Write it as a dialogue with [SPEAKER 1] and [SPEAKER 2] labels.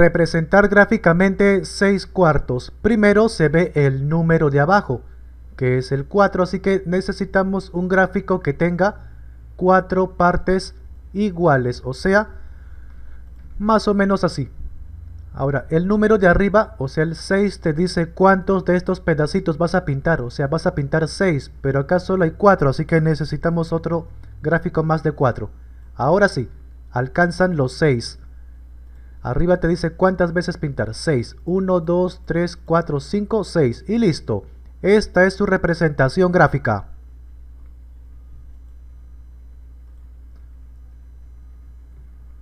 [SPEAKER 1] representar gráficamente 6 cuartos. Primero se ve el número de abajo, que es el 4, así que necesitamos un gráfico que tenga 4 partes iguales, o sea, más o menos así. Ahora, el número de arriba, o sea el 6, te dice cuántos de estos pedacitos vas a pintar, o sea, vas a pintar 6, pero acá solo hay 4, así que necesitamos otro gráfico más de 4. Ahora sí, alcanzan los 6. Arriba te dice cuántas veces pintar. 6. 1, 2, 3, 4, 5, 6. Y listo. Esta es su representación gráfica.